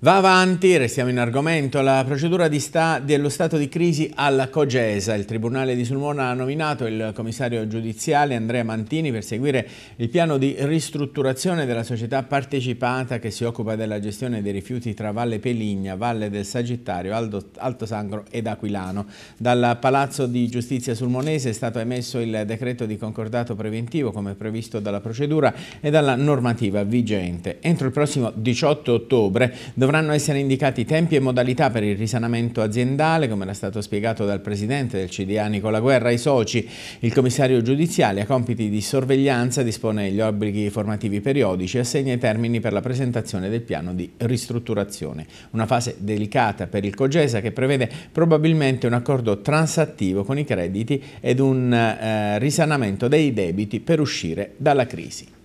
Va avanti, restiamo in argomento, la procedura sta dello stato di crisi alla Cogesa. Il Tribunale di Sulmona ha nominato il commissario giudiziale Andrea Mantini per seguire il piano di ristrutturazione della società partecipata che si occupa della gestione dei rifiuti tra Valle Peligna, Valle del Sagittario, Aldo, Alto Sangro ed Aquilano. Dal Palazzo di Giustizia Sulmonese è stato emesso il decreto di concordato preventivo come previsto dalla procedura e dalla normativa vigente. Entro il prossimo 18 ottobre Dovranno essere indicati tempi e modalità per il risanamento aziendale, come era stato spiegato dal Presidente del CDA Nicola Guerra ai soci. Il commissario giudiziale ha compiti di sorveglianza, dispone gli obblighi formativi periodici e assegna i termini per la presentazione del piano di ristrutturazione. Una fase delicata per il Cogesa che prevede probabilmente un accordo transattivo con i crediti ed un eh, risanamento dei debiti per uscire dalla crisi.